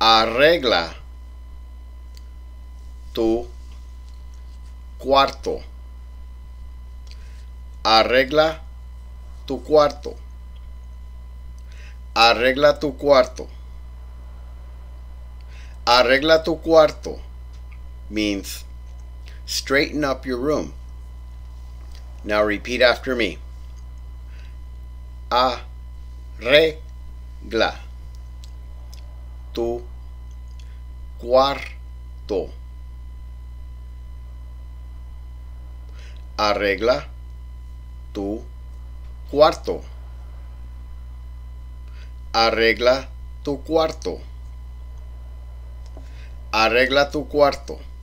arregla tu cuarto. Arregla tu cuarto. Arregla tu cuarto. Arregla tu cuarto means straighten up your room. Now repeat after me. Arregla. tu cuarto. Arregla tu cuarto. Arregla tu cuarto. Arregla tu cuarto.